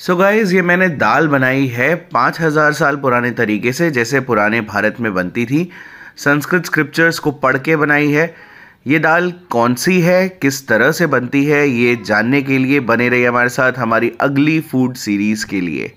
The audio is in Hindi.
सो so गाइज ये मैंने दाल बनाई है पाँच हज़ार साल पुराने तरीके से जैसे पुराने भारत में बनती थी संस्कृत स्क्रिप्चर्स को पढ़ के बनाई है ये दाल कौन सी है किस तरह से बनती है ये जानने के लिए बने रहिए हमारे साथ हमारी अगली फूड सीरीज़ के लिए